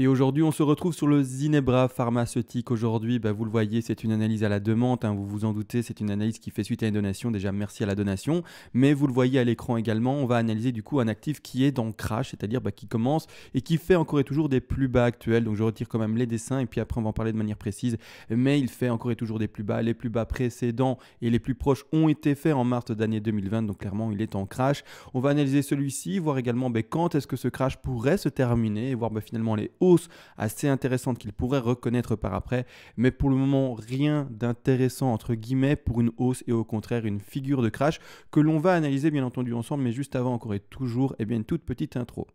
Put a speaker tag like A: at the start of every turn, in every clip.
A: Et aujourd'hui, on se retrouve sur le Zinebra pharmaceutique. Aujourd'hui, bah, vous le voyez, c'est une analyse à la demande. Hein, vous vous en doutez, c'est une analyse qui fait suite à une donation. Déjà, merci à la donation. Mais vous le voyez à l'écran également, on va analyser du coup un actif qui est dans crash, c'est-à-dire bah, qui commence et qui fait encore et toujours des plus bas actuels. Donc, je retire quand même les dessins et puis après, on va en parler de manière précise. Mais il fait encore et toujours des plus bas. Les plus bas précédents et les plus proches ont été faits en mars d'année 2020. Donc, clairement, il est en crash. On va analyser celui-ci, voir également bah, quand est-ce que ce crash pourrait se terminer et voir finalement les hauts assez intéressante qu'il pourrait reconnaître par après, mais pour le moment rien d'intéressant entre guillemets pour une hausse et au contraire une figure de crash que l'on va analyser bien entendu ensemble, mais juste avant encore et toujours, et eh bien une toute petite intro.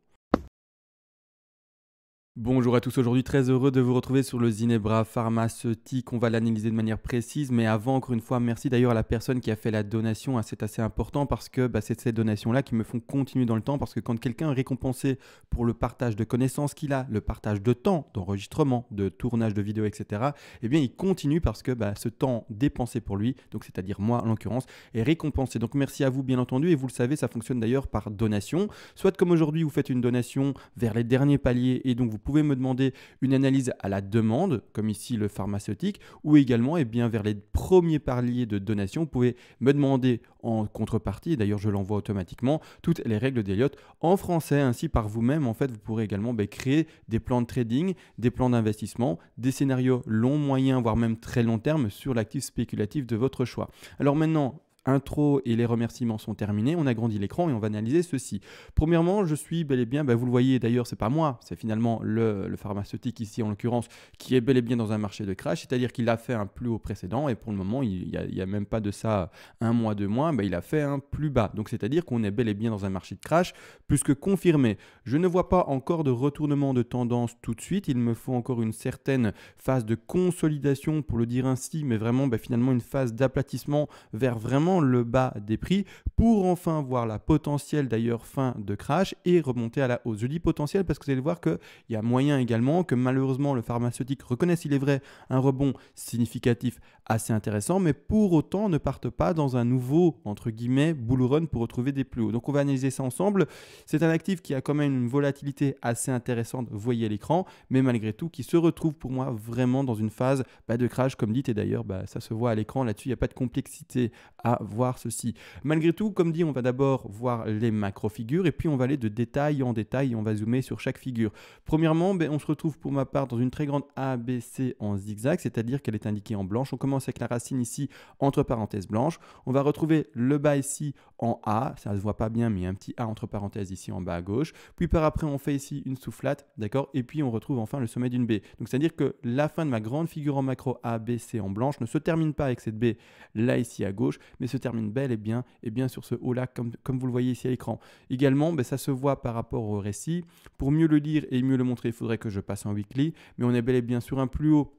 A: Bonjour à tous, aujourd'hui très heureux de vous retrouver sur le Zinebra pharmaceutique. On va l'analyser de manière précise, mais avant, encore une fois, merci d'ailleurs à la personne qui a fait la donation. Hein, c'est assez important parce que bah, c'est ces donations-là qui me font continuer dans le temps. Parce que quand quelqu'un est récompensé pour le partage de connaissances qu'il a, le partage de temps d'enregistrement, de tournage de vidéos, etc., eh bien il continue parce que bah, ce temps dépensé pour lui, donc c'est-à-dire moi en l'occurrence, est récompensé. Donc merci à vous, bien entendu. Et vous le savez, ça fonctionne d'ailleurs par donation. Soit comme aujourd'hui, vous faites une donation vers les derniers paliers et donc vous pouvez me demander une analyse à la demande, comme ici le pharmaceutique, ou également eh bien, vers les premiers parliers de donation, vous pouvez me demander en contrepartie, d'ailleurs je l'envoie automatiquement, toutes les règles d'Eliot en français. Ainsi, par vous-même, en fait, vous pourrez également bah, créer des plans de trading, des plans d'investissement, des scénarios long, moyens, voire même très long terme sur l'actif spéculatif de votre choix. Alors maintenant, intro et les remerciements sont terminés, on agrandit l'écran et on va analyser ceci. Premièrement, je suis bel et bien, bah, vous le voyez d'ailleurs, c'est pas moi, c'est finalement le, pharmaceutique ici en l'occurrence qui est bel et bien dans un marché de crash, c'est-à-dire qu'il a fait un plus haut précédent et pour le moment, il n'y a, même pas de ça un mois, deux mois, bah, il a fait un plus bas. Donc c'est-à-dire qu'on est bel et bien dans un marché de crash plus que confirmé. Je ne vois pas encore de retournement de tendance tout de suite, il me faut encore une certaine phase de consolidation pour le dire ainsi, mais vraiment bah, finalement une phase d'aplatissement vers vraiment le bas des prix pour enfin voir la potentielle d'ailleurs fin de crash et remonter à la hausse. Je dis potentielle parce que vous allez voir qu'il y a moyen également que malheureusement le pharmaceutique reconnaisse, il est vrai, un rebond significatif assez intéressant, mais pour autant ne parte pas dans un nouveau, entre guillemets, bull run pour retrouver des plus hauts. Donc on va analyser ça ensemble. C'est un actif qui a quand même une volatilité assez intéressante, voyez à l'écran, mais malgré tout qui se retrouve pour moi vraiment dans une phase bah, de crash comme dit, et d'ailleurs bah, ça se voit à l'écran, là-dessus il n'y a pas de complexité à voir ceci. Malgré tout, comme dit, on va d'abord voir les macro-figures et puis on va aller de détail en détail et on va zoomer sur chaque figure. Premièrement, ben, on se retrouve pour ma part dans une très grande ABC en zigzag, c'est-à-dire qu'elle est indiquée en blanche. On commence avec la racine ici, entre parenthèses blanches. On va retrouver le bas ici en A, ça ne se voit pas bien, mais un petit A entre parenthèses ici en bas à gauche. Puis par après, on fait ici une soufflate, d'accord Et puis on retrouve enfin le sommet d'une B. Donc c'est-à-dire que la fin de ma grande figure en macro A, B, C en blanche ne se termine pas avec cette B là ici à gauche, mais se termine bel et bien, et bien sur ce haut là, comme, vous le voyez ici à l'écran. Également, ben, ça se voit par rapport au récit. Pour mieux le lire et mieux le montrer, il faudrait que je passe en weekly, mais on est bel et bien sur un plus haut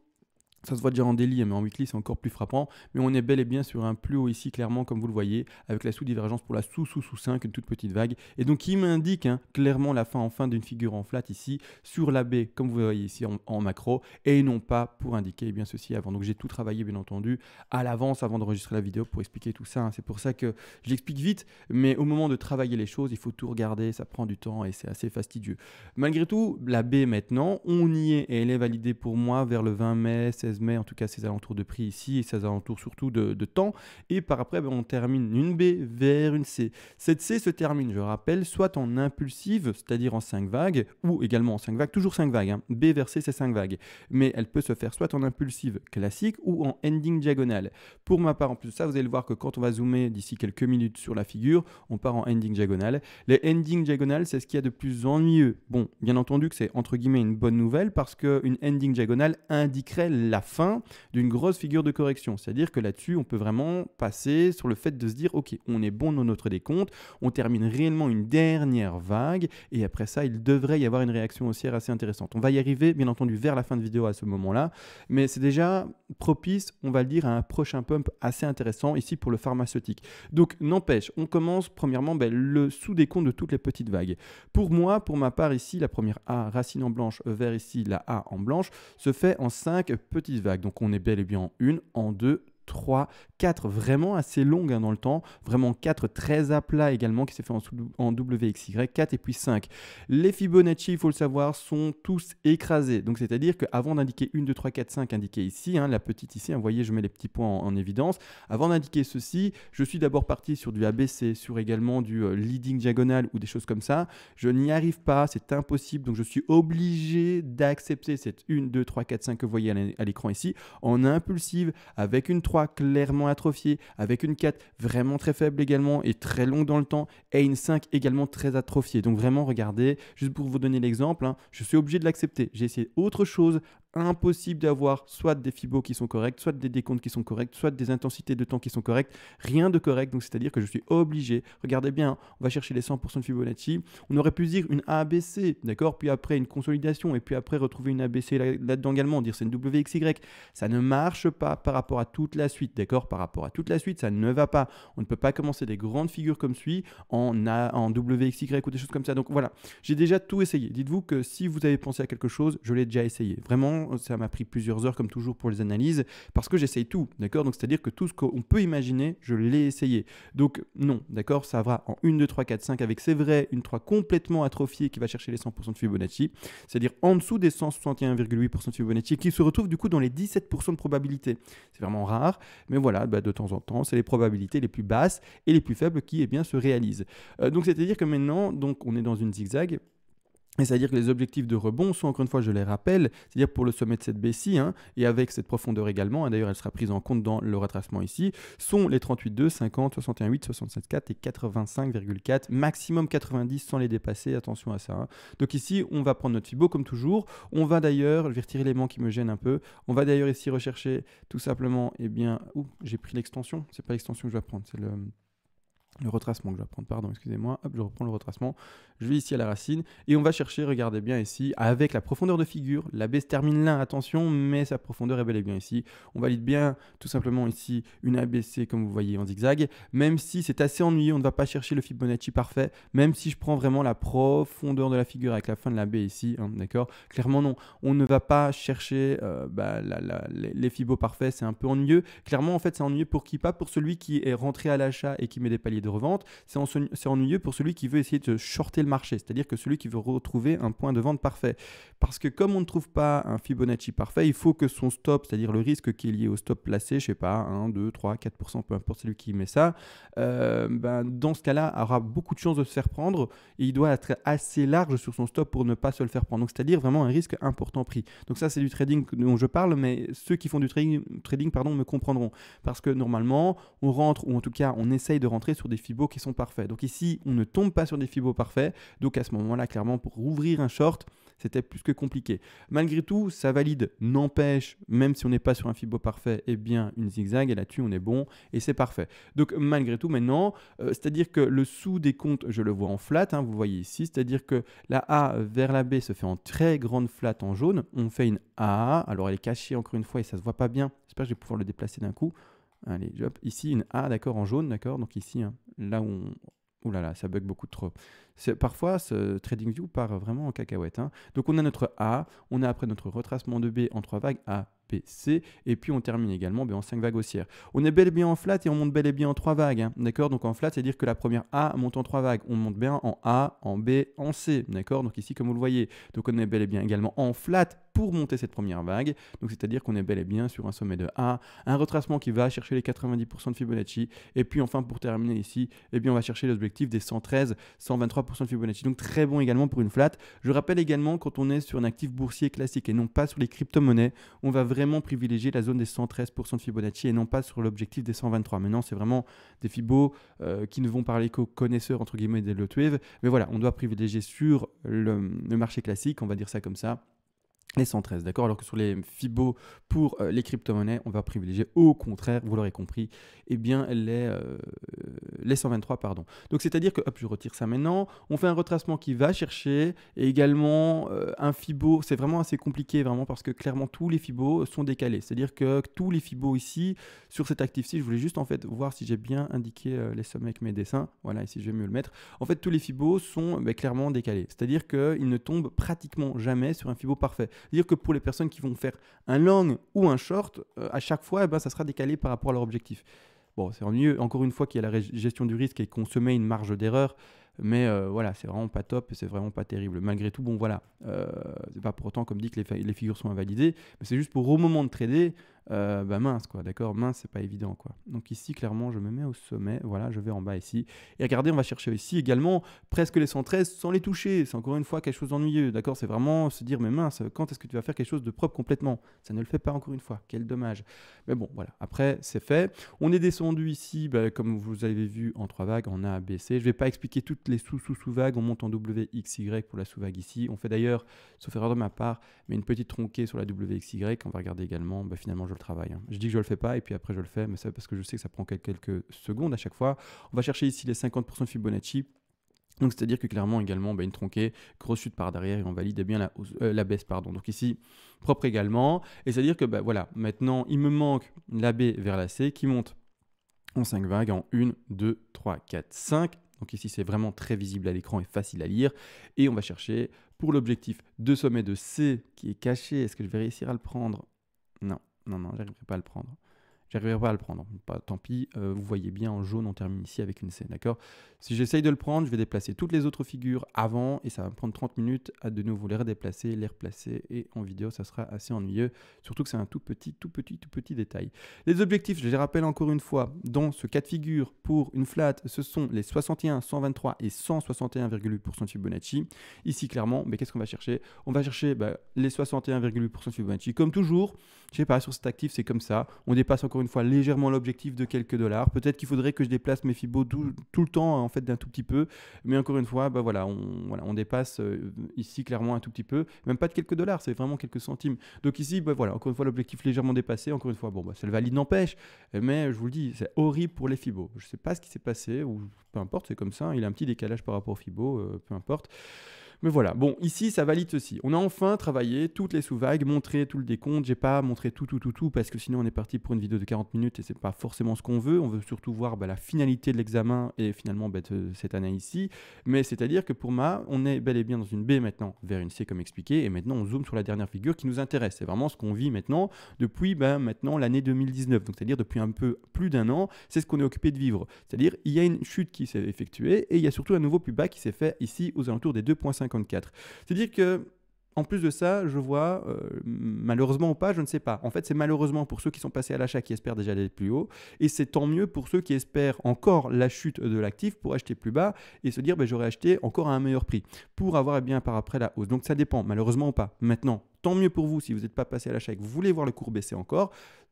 A: ça se voit déjà en daily, mais en weekly, c'est encore plus frappant. Mais on est bel et bien sur un plus haut ici, clairement, comme vous le voyez, avec la sous-divergence pour la sous-sous-sous-5, une toute petite vague. Et donc, qui m'indique hein, clairement la fin en fin d'une figure en flat ici, sur la B, comme vous voyez ici en, macro, et non pas pour indiquer eh bien ceci avant. Donc, j'ai tout travaillé, bien entendu, à l'avance avant d'enregistrer la vidéo pour expliquer tout ça. Hein. C'est pour ça que j'explique vite, mais au moment de travailler les choses, il faut tout regarder, ça prend du temps et c'est assez fastidieux. Malgré tout, la B maintenant, on y est et elle est validée pour moi vers le 20 mai, 16 mais en tout cas ses alentours de prix ici et ses alentours surtout de, temps. Et par après, ben, on termine une B vers une C. Cette C se termine, je rappelle, soit en impulsive, c'est-à-dire en cinq vagues, ou également en cinq vagues, toujours cinq vagues. Hein. B vers C, c'est cinq vagues. Mais elle peut se faire soit en impulsive classique ou en ending diagonale. Pour ma part, en plus de ça, vous allez le voir que quand on va zoomer d'ici quelques minutes sur la figure, on part en ending diagonale. Les ending diagonales, c'est ce qu'il y a de plus ennuyeux. Bon, bien entendu que c'est entre guillemets une bonne nouvelle parce qu'une ending diagonale indiquerait la fin d'une grosse figure de correction. C'est-à-dire que là-dessus, on peut vraiment passer sur le fait de se dire, ok, on est bon dans notre décompte, on termine réellement une dernière vague, et après ça, il devrait y avoir une réaction haussière assez intéressante. On va y arriver, bien entendu, vers la fin de vidéo à ce moment-là, mais c'est déjà propice, on va le dire, à un prochain pump assez intéressant ici pour le pharmaceutique. Donc, n'empêche, on commence premièrement ben, le sous-décompte de toutes les petites vagues. Pour moi, pour ma part ici, la première A, racine en blanche, vert ici, la A en blanche, se fait en 5 petites vague donc on est bel et bien en 1 en 2 3, 4 vraiment assez longues hein, dans le temps, vraiment 4 très à plat également qui s'est fait en, en, WXY, 4 et puis 5. Les Fibonacci, il faut le savoir, sont tous écrasés. Donc c'est-à-dire qu'avant d'indiquer 1, 2, 3, 4, 5, indiqué ici, hein, la petite ici, hein, vous voyez, je mets les petits points en, évidence. Avant d'indiquer ceci, je suis d'abord parti sur du ABC, sur également du euh, leading diagonal ou des choses comme ça. Je n'y arrive pas, c'est impossible, donc je suis obligé d'accepter cette 1, 2, 3, 4, 5 que vous voyez à l'écran ici en impulsive avec une 3 clairement atrophié avec une 4 vraiment très faible également et très longue dans le temps, et une 5 également très atrophiée. Donc vraiment, regardez, juste pour vous donner l'exemple, hein, je suis obligé de l'accepter. J'ai essayé autre chose, impossible d'avoir soit des fibos qui sont corrects, soit des décomptes qui sont corrects, soit des intensités de temps qui sont correctes, rien de correct. Donc c'est-à-dire que je suis obligé, regardez bien, on va chercher les 100% de Fibonacci, on aurait pu dire une ABC, d'accord, puis après une consolidation, et puis après retrouver une ABC là-dedans également, dire c'est une WXY. Ça ne marche pas par rapport à toute la suite, d'accord, par rapport à toute la suite, ça ne va pas. On ne peut pas commencer des grandes figures comme suit en, a, en WXY ou des choses comme ça. Donc voilà, j'ai déjà tout essayé. Dites-vous que si vous avez pensé à quelque chose, je l'ai déjà essayé. Vraiment, euh, ça m'a pris plusieurs heures comme toujours pour les analyses, parce que j'essaye tout, d'accord Donc c'est-à-dire que tout ce qu'on peut imaginer, je l'ai essayé. Donc non, d'accord Ça va en 1, 2, 3, 4, 5 avec, c'est vrai, une 3 complètement atrophiée qui va chercher les 100% de Fibonacci, c'est-à-dire en dessous des 161,8% de Fibonacci, qui se retrouve du coup dans les 17% de probabilité. C'est vraiment rare, mais voilà, bah, de temps en temps, c'est les probabilités les plus basses et les plus faibles qui eh bien, se réalisent. Euh, donc c'est-à-dire que maintenant, donc, on est dans une zigzag et c'est-à-dire que les objectifs de rebond sont, encore une fois, je les rappelle, c'est-à-dire pour le sommet de cette baissie, hein, et avec cette profondeur également, hein, d'ailleurs elle sera prise en compte dans le retracement ici, sont les 38,2, 50, 61,8, 67,4 et 85,4, maximum 90 sans les dépasser, attention à ça. Hein. Donc ici, on va prendre notre Fibo comme toujours, on va d'ailleurs, je vais retirer l'élément qui me gêne un peu, on va d'ailleurs ici rechercher tout simplement, eh bien, j'ai pris l'extension, c'est pas l'extension que je vais prendre, c'est le le retracement que je vais prendre, pardon, excusez-moi, hop, je reprends le retracement, je vais ici à la racine, et on va chercher, regardez bien ici, avec la profondeur de figure, la baisse termine là, attention, mais sa profondeur est bel et bien ici, on valide bien tout simplement ici une ABC comme vous voyez en zigzag, même si c'est assez ennuyeux, on ne va pas chercher le Fibonacci parfait, même si je prends vraiment la profondeur de la figure avec la fin de la B ici, hein, d'accord Clairement non, on ne va pas chercher euh, bah, les, les Fibos parfaits, c'est un peu ennuyeux, clairement en fait c'est ennuyeux pour qui Pas pour celui qui est rentré à l'achat et qui met des paliers de revente, c'est ennuyeux pour celui qui veut essayer de shorter le marché, c'est-à-dire que celui qui veut retrouver un point de vente parfait. Parce que comme on ne trouve pas un Fibonacci parfait, il faut que son stop, c'est-à-dire le risque qui est lié au stop placé, je sais pas, 1, 2, 3, 4%, peu importe celui qui met ça, euh, ben, dans ce cas-là, aura beaucoup de chances de se faire prendre et il doit être assez large sur son stop pour ne pas se le faire prendre. Donc c'est-à-dire vraiment un risque important pris. Donc ça, c'est du trading dont je parle, mais ceux qui font du trading, trading pardon, me comprendront. Parce que normalement, on rentre, ou en tout cas, on essaye de rentrer sur des des qui sont parfaits. Donc ici, on ne tombe pas sur des fibos parfaits. Donc à ce moment-là, clairement, pour ouvrir un short, c'était plus que compliqué. Malgré tout, ça valide, n'empêche, même si on n'est pas sur un fibo parfait, eh bien une zigzag, et là-dessus on est bon, et c'est parfait. Donc malgré tout, maintenant, euh, c'est-à-dire que le sous des comptes, je le vois en flat, hein, vous voyez ici, c'est-à-dire que la A vers la B se fait en très grande flat en jaune, on fait une A, alors elle est cachée encore une fois et ça se voit pas bien, j'espère que je vais pouvoir le déplacer d'un coup. Allez, ah, hop, ici une A, d'accord, en jaune, d'accord. Donc ici, hein, là où on, Ouh là là, ça bug beaucoup trop. Parfois, ce trading view part vraiment en cacahuète. Hein. Donc on a notre A, on a après notre retracement de B en trois vagues A, C, Et puis on termine également ben, en 5 vagues haussières. On est bel et bien en flat et on monte bel et bien en 3 vagues. Hein, d'accord Donc en flat, c'est-à-dire que la première A monte en 3 vagues. On monte bien en A, en B, en C. D'accord Donc ici, comme vous le voyez, donc on est bel et bien également en flat pour monter cette première vague. Donc c'est-à-dire qu'on est bel et bien sur un sommet de A, un retracement qui va chercher les 90% de Fibonacci. Et puis enfin pour terminer ici, et eh bien on va chercher l'objectif des 113, 123% de Fibonacci. Donc très bon également pour une flat. Je rappelle également quand on est sur un actif boursier classique et non pas sur les crypto-monnaies, on va vraiment privilégier la zone des 113% de Fibonacci et non pas sur l'objectif des 123. Maintenant, c'est vraiment des Fibos euh, qui ne vont parler qu'aux connaisseurs, entre guillemets, des Lotwave Mais voilà, on doit privilégier sur le marché classique, on va dire ça comme ça, les 113, d'accord Alors que sur les FIBO pour euh, les crypto-monnaies, on va privilégier au contraire, vous l'aurez compris, eh bien les, euh, les 123, pardon. Donc c'est-à-dire que, hop, je retire ça maintenant, on fait un retracement qui va chercher, et également euh, un FIBO, c'est vraiment assez compliqué, vraiment, parce que clairement tous les FIBO sont décalés. C'est-à-dire que tous les FIBO ici, sur cet actif-ci, je voulais juste en fait voir si j'ai bien indiqué les sommets avec mes dessins, voilà, ici je vais mieux le mettre. En fait, tous les FIBO sont bah, clairement décalés, c'est-à-dire qu'ils ne tombent pratiquement jamais sur un FIBO parfait cest dire que pour les personnes qui vont faire un long ou un short, euh, à chaque fois, eh ben, ça sera décalé par rapport à leur objectif. Bon, c'est mieux, encore une fois, qu'il y a la gestion du risque et qu'on se met une marge d'erreur. Mais euh, voilà, c'est vraiment pas top et c'est vraiment pas terrible. Malgré tout, bon voilà, euh, c'est pas pour autant comme dit que les, les figures sont invalidées, mais c'est juste pour au moment de trader, euh, bah mince quoi, d'accord, mince c'est pas évident quoi. Donc ici clairement je me mets au sommet, voilà, je vais en bas ici. Et regardez, on va chercher ici également presque les 113 sans les toucher, c'est encore une fois quelque chose d'ennuyeux, d'accord, c'est vraiment se dire mais mince, quand est-ce que tu vas faire quelque chose de propre complètement Ça ne le fait pas encore une fois, quel dommage. Mais bon voilà, après c'est fait. On est descendu ici, bah, comme vous avez vu en trois vagues, on A, baissé Je vais pas expliquer toutes les sous-sous-sous-vagues, on monte en W, X, Y pour la sous-vague ici. On fait d'ailleurs, sauf erreur de ma part, mais une petite tronquée sur la W, X, Y. On va regarder également, bah, finalement je le hein. Je dis que je le fais pas et puis après je le fais, mais c'est parce que je sais que ça prend quelques secondes à chaque fois. On va chercher ici les 50% de Fibonacci. Donc c'est-à-dire que clairement également bah, une tronquée, grosse chute par derrière et on valide bien la, euh, baisse pardon. Donc ici propre également et c'est-à-dire que bah, voilà maintenant il me manque la B vers la C qui monte en 5 vagues en 1, 2, 3, 4, 5. Donc ici c'est vraiment très visible à l'écran et facile à lire et on va chercher pour l'objectif de sommet de C qui est caché. Est-ce que je vais réussir à le prendre Non, non, non, j'arriverai pas à le prendre. J'arriverai pas à le prendre. Pas, tant pis, euh, vous voyez bien en jaune, on termine ici avec une scène, d'accord Si j'essaye de le prendre, je vais déplacer toutes les autres figures avant et ça va me prendre 30 minutes à de nouveau les redéplacer, les replacer et en vidéo, ça sera assez ennuyeux. Surtout que c'est un tout petit, tout petit, tout petit détail. Les objectifs, je les rappelle encore une fois, dans ce cas de figure pour une flat, ce sont les 61, 123 et 161,8% de Fibonacci. Ici, clairement, mais qu'est-ce qu'on va chercher On va chercher bah, les 61,8% de Fibonacci. Comme toujours, je sais pas, sur cet actif, c'est comme ça. On dépasse encore une fois légèrement l'objectif de quelques dollars. Peut-être qu'il faudrait que je déplace mes FIBO tout, le temps en fait d'un tout petit peu, mais encore une fois, bah voilà, on, dépasse euh, ici clairement un tout petit peu, même pas de quelques dollars, c'est vraiment quelques centimes. Donc ici, bah voilà, encore une fois l'objectif légèrement dépassé. Encore une fois, bon, ça bah, le valide n'empêche, mais je vous le dis, c'est horrible pour les FIBO. Je sais pas ce qui s'est passé ou peu importe, c'est comme ça. Hein. Il a un petit décalage par rapport aux FIBO, euh, peu importe. Mais voilà, bon, ici, ça valide aussi. On a enfin travaillé toutes les sous-vagues, montré tout le décompte. J'ai pas montré tout, tout, tout, tout, parce que sinon, on est parti pour une vidéo de 40 minutes et c'est pas forcément ce qu'on veut. On veut surtout voir bah, la finalité de l'examen et finalement bah, cette année ici. Mais c'est-à-dire que pour moi, on est bel et bien dans une B maintenant, vers une C comme expliqué. Et maintenant, on zoome sur la dernière figure qui nous intéresse. C'est vraiment ce qu'on vit maintenant depuis bah, maintenant l'année 2019. Donc, c'est-à-dire depuis un peu plus d'un an, c'est ce qu'on est occupé de vivre. C'est-à-dire, il y a une chute qui s'est effectuée et il y a surtout un nouveau plus bas qui s'est fait ici aux alentours des 2,5. C'est-à-dire que en plus de ça, je vois, euh, malheureusement ou pas, je ne sais pas. En fait, c'est malheureusement pour ceux qui sont passés à l'achat qui espèrent déjà aller plus haut, et c'est tant mieux pour ceux qui espèrent encore la chute de l'actif pour acheter plus bas et se dire, ben, j'aurais acheté encore à un meilleur prix pour avoir eh bien par après la hausse. Donc ça dépend, malheureusement ou pas. Maintenant, tant mieux pour vous si vous n'êtes pas passé à l'achat et que vous voulez voir le cours baisser encore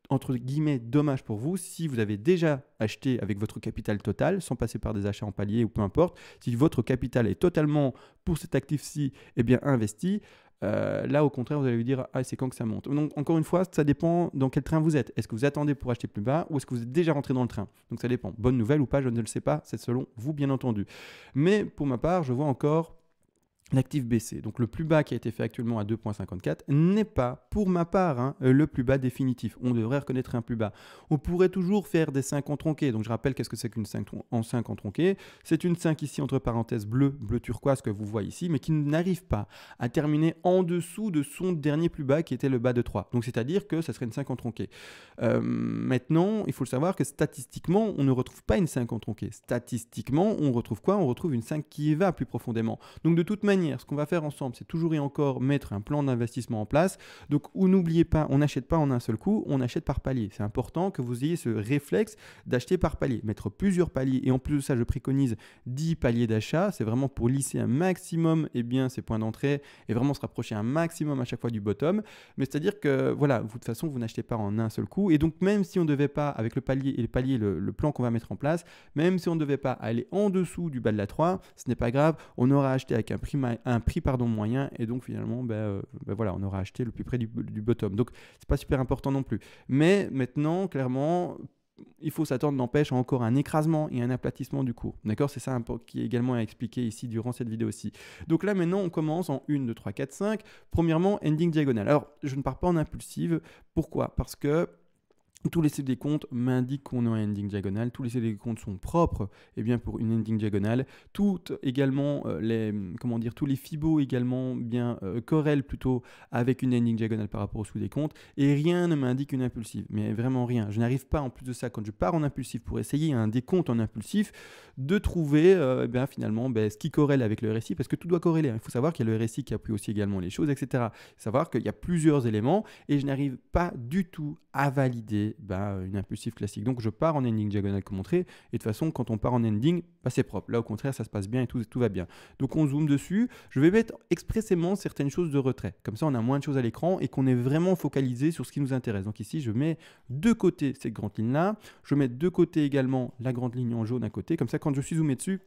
A: entre guillemets dommage pour vous si vous avez déjà acheté avec votre capital total, sans passer par des achats en palier ou peu importe, si votre capital est totalement pour cet actif-ci eh bien investi, euh, là, au contraire, vous allez lui dire Ah, c'est quand que ça monte. Donc, encore une fois, ça dépend dans quel train vous êtes. Est-ce que vous attendez pour acheter plus bas ou est-ce que vous êtes déjà rentré dans le train Donc, ça dépend. Bonne nouvelle ou pas, je ne le sais pas. C'est selon vous, bien entendu. Mais pour ma part, je vois encore l'actif baissé. Donc le plus bas qui a été fait actuellement à 2.54 n'est pas, pour ma part, hein, le plus bas définitif. On devrait reconnaître un plus bas. On pourrait toujours faire des 5 en tronqué. Donc je rappelle qu'est-ce que c'est qu'une 5 en 5 en tronqué. C'est une 5 ici entre parenthèses bleu, bleu turquoise que vous voyez ici, mais qui n'arrive pas à terminer en dessous de son dernier plus bas qui était le bas de 3. Donc c'est-à-dire que ça serait une 5 en tronqué. Euh, maintenant, il faut le savoir que statistiquement, on ne retrouve pas une 5 en tronqué. Statistiquement, on retrouve quoi On retrouve une 5 qui va plus profondément. Donc de toute manière, ce qu'on va faire ensemble, c'est toujours et encore mettre un plan d'investissement en place. Donc, n'oubliez pas, on n'achète pas en un seul coup, on achète par palier. C'est important que vous ayez ce réflexe d'acheter par palier, mettre plusieurs paliers. Et en plus de ça, je préconise 10 paliers d'achat. C'est vraiment pour lisser un maximum et eh bien, ces points d'entrée et vraiment se rapprocher un maximum à chaque fois du bottom. Mais c'est-à-dire que, voilà, vous, de toute façon, vous n'achetez pas en un seul coup. Et donc, même si on devait pas, avec le palier et le palier, le, plan qu'on va mettre en place, même si on devait pas aller en dessous du bas de la 3, ce n'est pas grave, on aura acheté avec un prix un, prix pardon, moyen, et donc finalement, ben, euh, ben voilà, on aura acheté le plus près du, bottom. Donc c'est pas super important non plus. Mais maintenant, clairement, il faut s'attendre, n'empêche, encore un écrasement et un aplatissement du cours. D'accord C'est ça qui est également à expliquer ici durant cette vidéo aussi Donc là, maintenant, on commence en 1, 2, 3, 4, 5. Premièrement, ending diagonal. Alors, je ne pars pas en impulsive. Pourquoi Parce que tous les CD comptes m'indiquent qu'on a un ending diagonal. tous les CD comptes sont propres et eh bien pour une ending diagonale, toutes également euh, les comment dire tous les fibos également bien euh, plutôt avec une ending diagonale par rapport au sous des comptes et rien ne m'indique une impulsive, mais vraiment rien. Je n'arrive pas en plus de ça quand je pars en impulsif pour essayer un décompte en impulsif de trouver euh, eh finalement ben, ce qui corrèle avec le RSI parce que tout doit corréler. Il faut savoir qu'il y a le RSI qui a appuie aussi également les choses, etc. savoir qu'il y a plusieurs éléments et je n'arrive pas du tout à valider bah, une impulsive classique. Donc je pars en ending diagonale comme montré, et de toute façon, quand on part en ending, bah, c'est propre. Là, au contraire, ça se passe bien et tout, tout va bien. Donc on zoome dessus. Je vais mettre expressément certaines choses de retrait. Comme ça, on a moins de choses à l'écran et qu'on est vraiment focalisé sur ce qui nous intéresse. Donc ici, je mets de côté cette grande ligne-là. Je mets de côté également la grande ligne en jaune à côté. Comme ça, quand je suis zoomé dessus,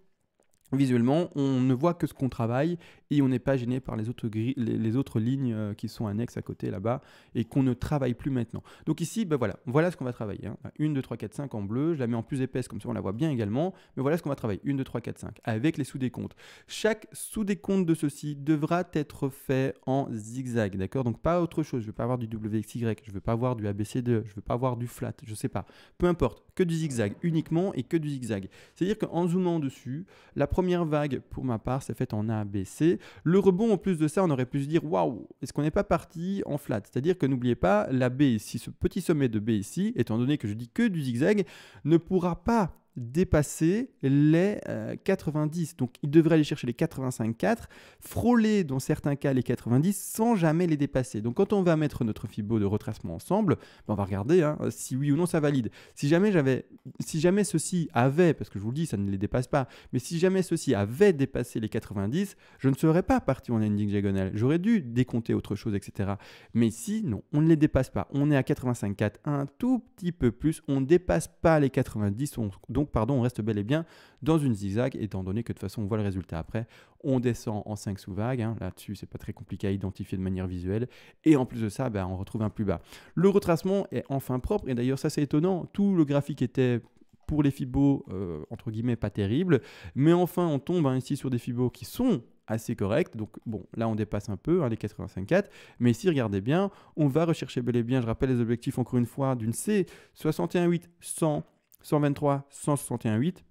A: visuellement, on ne voit que ce qu'on travaille et on n'est pas gêné par les autres, les, autres, lignes euh, qui sont annexes à côté là-bas et qu'on ne travaille plus maintenant. Donc ici, ben voilà, voilà ce qu'on va travailler. Hein. Une, 1, 2, 3, 4, 5 en bleu, je la mets en plus épaisse comme ça on la voit bien également, mais voilà ce qu'on va travailler. Une, 2, 3, 4, 5 avec les sous-décomptes. Chaque sous-décompte de ceci devra être fait en zigzag, d'accord Donc pas autre chose, je ne veux pas avoir du WXY, je ne veux pas avoir du ABC2, e, je ne veux pas avoir du flat, je ne sais pas. Peu importe, que du zigzag uniquement et que du zigzag. C'est-à-dire qu'en zoomant dessus, la première vague, pour ma part, s'est faite en A, B, C. Le rebond, en plus de ça, on aurait pu se dire waouh, est-ce qu'on n'est pas parti en flat C'est-à-dire que n'oubliez pas, la B ici, ce petit sommet de B ici, étant donné que je dis que du zigzag, ne pourra pas dépasser les 90. Euh, donc il devrait aller chercher les 85,4, frôler dans certains cas les 90 sans jamais les dépasser. Donc quand on va mettre notre fibo de retracement ensemble, ben, on va regarder hein, si oui ou non ça valide. Si jamais j'avais, si jamais ceci avait, parce que je vous le dis, ça ne les dépasse pas, mais si jamais ceci avait dépassé les 90, je ne serais pas parti en ending diagonal. J'aurais dû décompter autre chose, etc. Mais si, non, on ne les dépasse pas. On est à 85,4, un tout petit peu plus. On ne dépasse pas les 90. donc pardon, on reste bel et bien dans une zigzag, étant donné que de toute façon on voit le résultat après. On descend en 5 sous vagues, hein. là-dessus c'est pas très compliqué à identifier de manière visuelle, et en plus de ça, bah, on retrouve un plus bas. Le retracement est enfin propre, et d'ailleurs ça c'est étonnant, tout le graphique était pour les fibos, euh, entre guillemets, pas terrible. Mais enfin, on tombe hein, ici sur des fibos qui sont assez corrects. Donc, bon, là, on dépasse un peu hein, les les 85,4. Mais ici, regardez bien, on va rechercher bel et bien, je rappelle les objectifs encore une fois, d'une C, 61,8, 100, 123 161 8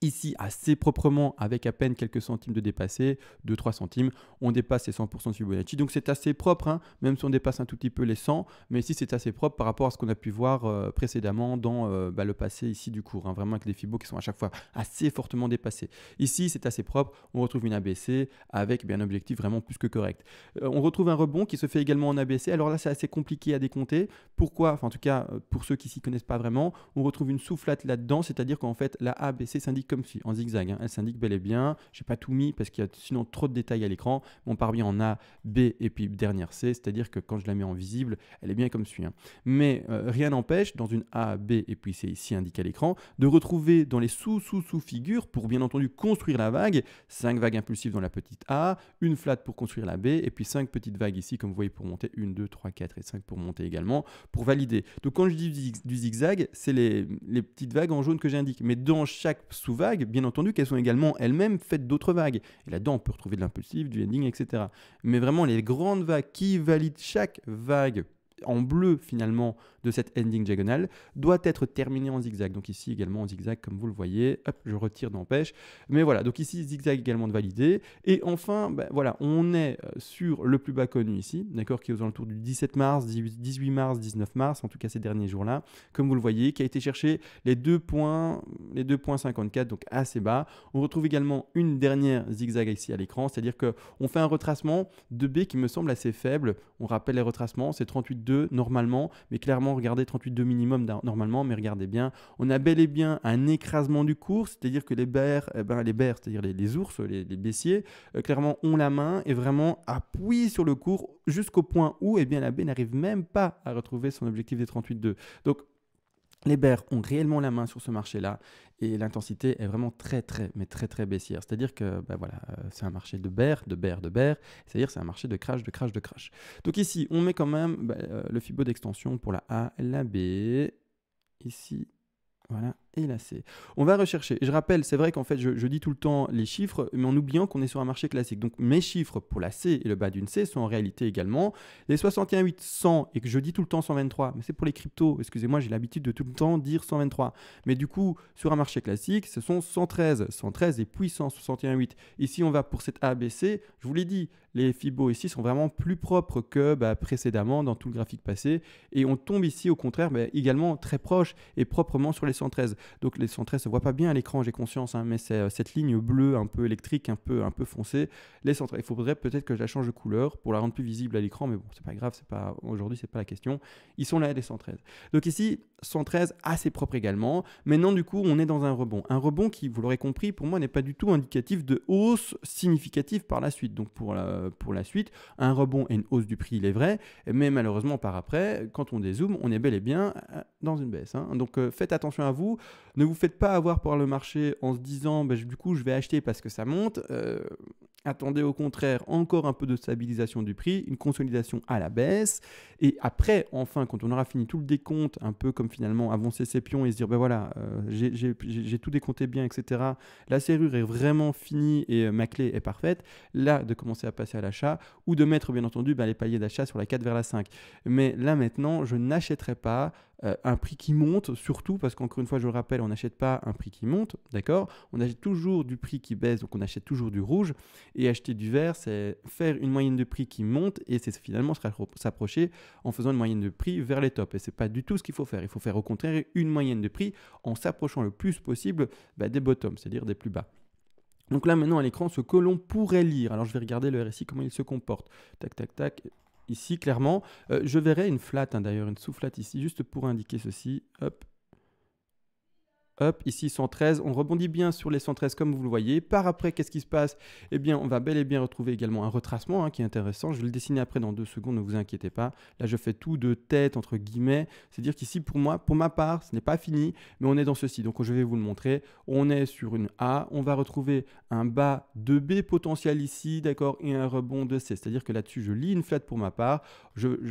A: Ici, assez proprement, avec à peine quelques centimes de dépassé, 2-3 centimes, on dépasse les 100% de Fibonacci. Donc c'est assez propre, hein, même si on dépasse un tout petit peu les 100, mais ici c'est assez propre par rapport à ce qu'on a pu voir euh, précédemment dans euh, bah, le passé ici du cours. Hein, vraiment avec les Fibos qui sont à chaque fois assez fortement dépassés. Ici, c'est assez propre, on retrouve une ABC avec bien, un objectif vraiment plus que correct. Euh, on retrouve un rebond qui se fait également en ABC. Alors là, c'est assez compliqué à décompter. Pourquoi Enfin, en tout cas, pour ceux qui s'y connaissent pas vraiment, on retrouve une soufflate là-dedans, c'est-à-dire qu'en fait, la ABC s'indique comme si, en zigzag. Hein. Elle s'indique bel et bien. J'ai pas tout mis parce qu'il y a sinon trop de détails à l'écran. On part bien en A, B et puis dernière C. C'est-à-dire que quand je la mets en visible, elle est bien comme suit. Hein. Mais euh, rien n'empêche, dans une A, B et puis C ici indiqué à l'écran, de retrouver dans les sous-sous-sous-figures pour bien entendu construire la vague. 5 vagues impulsives dans la petite A, une flat pour construire la B et puis 5 petites vagues ici, comme vous voyez, pour monter 1, 2, 3, 4 et 5 pour monter également, pour valider. Donc quand je dis du zigzag, c'est les, les petites vagues en jaune que j'indique. Mais dans chaque sous vagues, bien entendu qu'elles sont également elles-mêmes faites d'autres vagues. Et là-dedans, on peut retrouver de l'impulsif, du ending, etc. Mais vraiment, les grandes vagues qui valident chaque vague en bleu finalement de cette ending diagonale doit être terminée en zigzag. Donc ici également en zigzag comme vous le voyez. Hop, je retire d'empêche. Mais voilà, donc ici zigzag également de valider. Et enfin, ben voilà, on est euh, sur le plus bas connu ici, d'accord, qui est aux alentours du 17 mars, 18 mars, 19 mars, en tout cas ces derniers jours-là, comme vous le voyez, qui a été cherché les deux points, les points 54 donc assez bas. On retrouve également une dernière zigzag ici à l'écran, c'est-à-dire qu'on fait un retracement de B qui me semble assez faible. On rappelle les retracements, c'est 38 normalement, mais clairement regardez 38.2 minimum normalement, mais regardez bien. On a bel et bien un écrasement du cours, c'est-à-dire que les bears, eh ben, les c'est-à-dire les, ours, les, baissiers, euh, clairement ont la main et vraiment appuient sur le cours jusqu'au point où et eh bien, la baie n'arrive même pas à retrouver son objectif des 38.2. Donc les bears ont réellement la main sur ce marché-là et l'intensité est vraiment très très mais très très baissière. C'est-à-dire que bah voilà, euh, c'est un marché de bears, de bears, de bears, c'est-à-dire c'est un marché de crash, de crash, de crash. Donc ici, on met quand même bah, euh, le Fibo d'extension pour la A, la B, ici voilà, et là C. On va rechercher. Je rappelle, c'est vrai qu'en fait, je, dis tout le temps les chiffres, mais en oubliant qu'on est sur un marché classique. Donc mes chiffres pour la C et le bas d'une C sont en réalité également les 61 et que je dis tout le temps 123. Mais c'est pour les cryptos. Excusez-moi, j'ai l'habitude de tout le temps dire 123. Mais du coup, sur un marché classique, ce sont 113, 113 et puis 61,8. Ici, on va pour cette ABC. Je vous l'ai dit, les FIBO ici sont vraiment plus propres que bah, précédemment dans tout le graphique passé, et on tombe ici au contraire bah, également très proche et proprement sur les 113. Donc les 113 se voient pas bien à l'écran, j'ai conscience, hein, mais c'est euh, cette ligne bleue un peu électrique, un peu, un peu foncée. Les 113, il faudrait peut-être que je la change de couleur pour la rendre plus visible à l'écran, mais bon, c'est pas grave, c'est pas aujourd'hui, c'est pas la question. Ils sont là les 113. Donc ici, 113 assez propre également. Maintenant, du coup, on est dans un rebond. Un rebond qui, vous l'aurez compris, pour moi n'est pas du tout indicatif de hausse significative par la suite. Donc pour la, pour la suite, un rebond et une hausse du prix, il est vrai, mais malheureusement par après, quand on dézoome, on est bel et bien euh, dans une baisse. Hein. Donc euh, faites attention à à vous. Ne vous faites pas avoir par le marché en se disant bah, du coup je vais acheter parce que ça monte. Euh, Attendez au contraire encore un peu de stabilisation du prix, une consolidation à la baisse. Et après, enfin, quand on aura fini tout le décompte, un peu comme finalement avancer ses pions et se dire, ben voilà, euh, j'ai tout décompté bien, etc. La serrure est vraiment finie et euh, ma clé est parfaite. Là, de commencer à passer à l'achat ou de mettre, bien entendu, ben, les paliers d'achat sur la 4 vers la 5. Mais là maintenant, je n'achèterai pas euh, un prix qui monte, surtout parce qu'encore une fois, je le rappelle, on n'achète pas un prix qui monte, d'accord On achète toujours du prix qui baisse, donc on achète toujours du rouge. Et acheter du verre, c'est faire une moyenne de prix qui monte et c'est finalement s'approcher en faisant une moyenne de prix vers les tops. Et c'est pas du tout ce qu'il faut faire. Il faut faire au contraire une moyenne de prix en s'approchant le plus possible bah, des bottoms, c'est-à-dire des plus bas. Donc là maintenant à l'écran, ce que l'on pourrait lire. Alors je vais regarder le RSI, comment il se comporte. Tac, tac, tac. Ici, clairement, euh, je verrai une flat, hein, d'ailleurs, une sous-flat ici, juste pour indiquer ceci. Hop, Hop, ici 113, on rebondit bien sur les 113 comme vous le voyez. Par après, qu'est-ce qui se passe Eh bien, on va bel et bien retrouver également un retracement hein, qui est intéressant. Je vais le dessiner après dans deux secondes, ne vous inquiétez pas. Là, je fais tout de tête, entre guillemets. C'est-à-dire qu'ici, pour moi, pour ma part, ce n'est pas fini, mais on est dans ceci. Donc, je vais vous le montrer. On est sur une A, on va retrouver un bas de B potentiel ici, d'accord, et un rebond de C. C'est-à-dire que là-dessus, je lis une flat pour ma part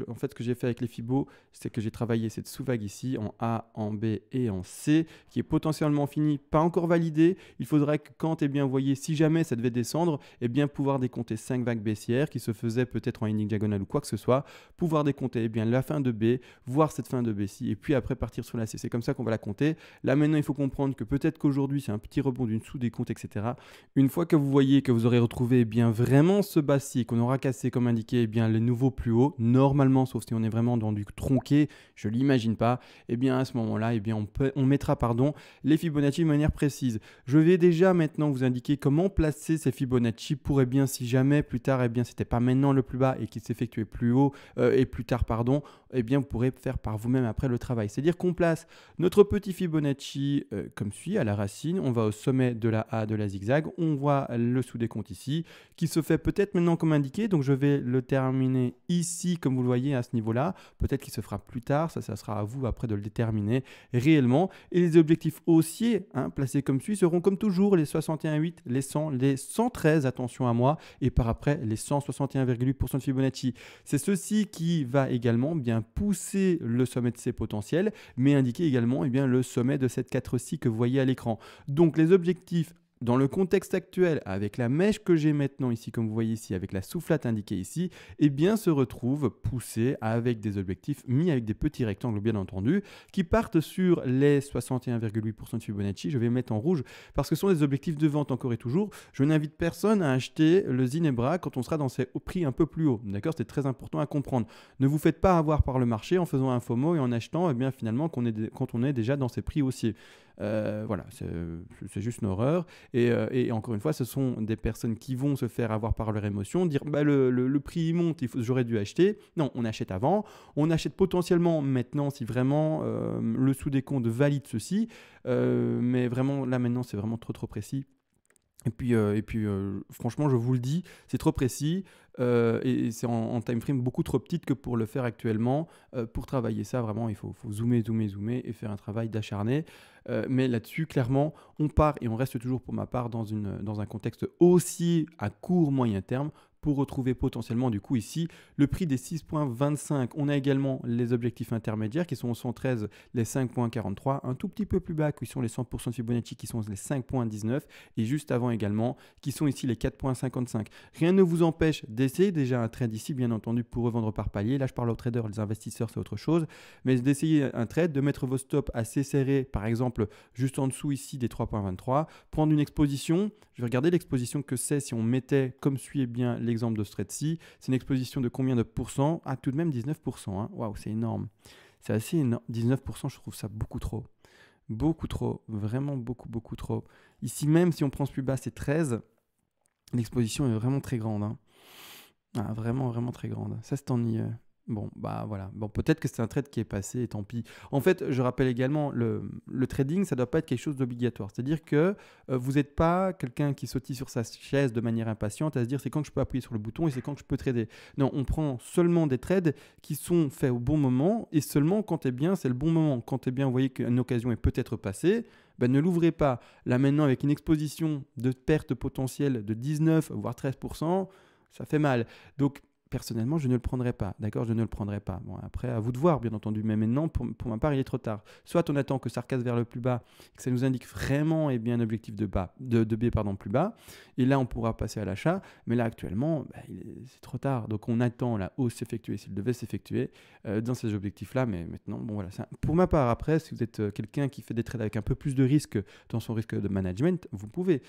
A: en fait, ce que j'ai fait avec les fibos, c'est que j'ai travaillé cette sous-vague ici en A, en B et en C, qui est potentiellement finie, pas encore validée. Il faudrait que quand, et eh bien, vous voyez, si jamais ça devait descendre, et eh bien, pouvoir décompter 5 vagues baissières qui se faisaient peut-être en ligne diagonale ou quoi que ce soit, pouvoir décompter eh bien, la fin de B, voir cette fin de b et puis après partir sur la C. C'est comme ça qu'on va la compter. Là, maintenant, il faut comprendre que peut-être qu'aujourd'hui, c'est un petit rebond d'une sous-décompte, etc. Une fois que vous voyez que vous aurez retrouvé bien, vraiment ce bas-ci, qu'on aura cassé, comme indiqué, bien, les nouveaux plus hauts, normalement, sauf si on est vraiment dans du tronqué, je l'imagine pas, et eh bien à ce moment-là, eh bien on, on mettra pardon, les Fibonacci de manière précise. Je vais déjà maintenant vous indiquer comment placer ces Fibonacci pour, eh bien si jamais plus tard, et bien c'était pas maintenant le plus bas et qu'il s'effectuait plus haut euh, et plus tard, pardon, eh bien, vous pourrez faire par vous-même après le travail. C'est-à-dire qu'on place notre petit Fibonacci euh, comme suit à la racine, on va au sommet de la A de la zigzag, on voit le sous-décompte ici, qui se fait peut-être maintenant comme indiqué, donc je vais le terminer ici, comme vous le voyez, à ce niveau-là, peut-être qu'il se fera plus tard, ça, ça sera à vous après de le déterminer réellement, et les objectifs haussiers, hein, placés comme suit, seront comme toujours les 61,8, les 100, les 113, attention à moi, et par après les 161,8% de Fibonacci. C'est ceci qui va également bien pousser le sommet de ses potentiels, mais indiquer également eh bien, le sommet de cette 4-6 que vous voyez à l'écran. Donc les objectifs dans le contexte actuel, avec la mèche que j'ai maintenant ici, comme vous voyez ici, avec la soufflate indiquée ici, eh bien se retrouve poussé avec des objectifs mis avec des petits rectangles, bien entendu, qui partent sur les 61,8% de Fibonacci. Je vais mettre en rouge parce que ce sont des objectifs de vente encore et toujours. Je n'invite personne à acheter le Zinebra quand on sera dans ces prix un peu plus hauts. D'accord C'est très important à comprendre. Ne vous faites pas avoir par le marché en faisant un FOMO et en achetant, eh bien finalement, quand on est déjà dans ces prix haussiers. Euh, voilà, c'est juste une horreur. Euh, et, encore une fois, ce sont des personnes qui vont se faire avoir par leur émotion, dire bah, le, le, prix monte, j'aurais dû acheter. Non, on achète avant, on achète potentiellement maintenant si vraiment euh, le sous-décompte valide ceci. mais vraiment, là maintenant, c'est vraiment trop trop précis et puis, euh, euh, franchement, je vous le dis, c'est trop précis euh, et, c'est en, time frame beaucoup trop petite que pour le faire actuellement. pour travailler ça, vraiment, il faut, zoomer, zoomer, zoomer et faire un travail d'acharné. mais là-dessus, clairement, on part et on reste toujours, pour ma part, dans, une, dans un contexte aussi à court, moyen terme pour retrouver potentiellement du coup ici le prix des 6.25. On a également les objectifs intermédiaires qui sont au 113, les 5.43, un tout petit peu plus bas qui sont les 100% de Fibonacci qui sont les 5.19 et juste avant également qui sont ici les 4.55. Rien ne vous empêche d'essayer déjà un trade ici bien entendu pour revendre par palier. Là je parle aux traders, les investisseurs c'est autre chose, mais d'essayer un trade, de mettre vos stops assez serrés par exemple juste en dessous ici des 3.23, prendre une exposition, je vais regarder l'exposition que c'est si on mettait comme suit et eh bien l'exemple de ce c'est une exposition de combien de pourcents Ah, tout de même 19%. Hein. Waouh, c'est énorme. C'est assez énorme. 19%, je trouve ça beaucoup trop. Beaucoup trop. Vraiment beaucoup, beaucoup trop. Ici même, si on prend ce plus bas, c'est 13. L'exposition est vraiment très grande. Hein. Ah, vraiment, vraiment très grande. Ça, c'est ennuyeux. Bon, bah voilà. Bon, peut-être que c'est un trade qui est passé et tant pis. En fait, je rappelle également, le, le trading, ça ne doit pas être quelque chose d'obligatoire. C'est-à-dire que euh, vous n'êtes pas quelqu'un qui sautille sur sa chaise de manière impatiente à se dire c'est quand que je peux appuyer sur le bouton et c'est quand que je peux trader. Non, on prend seulement des trades qui sont faits au bon moment et seulement quand est bien, c'est le bon moment. Quand est bien, vous voyez qu'une occasion est peut-être passée, ben ne l'ouvrez pas. Là maintenant, avec une exposition de perte potentielle de 19, voire 13%, ça fait mal. Donc, personnellement, je ne le prendrai pas. D'accord Je ne le prendrai pas. Bon, après, à vous de voir, bien entendu. Mais maintenant, pour, ma part, il est trop tard. Soit on attend que ça recasse vers le plus bas, que ça nous indique vraiment et eh bien, un objectif de, bas, de, de B pardon, plus bas. Et là, on pourra passer à l'achat. Mais là, actuellement, bah, c'est trop tard. Donc, on attend la hausse s'effectuer, s'il devait s'effectuer, euh, dans ces objectifs-là. Mais maintenant, bon, voilà. Pour ma part, après, si vous êtes euh, quelqu'un qui fait des trades avec un peu plus de risque dans son risque de management, vous pouvez.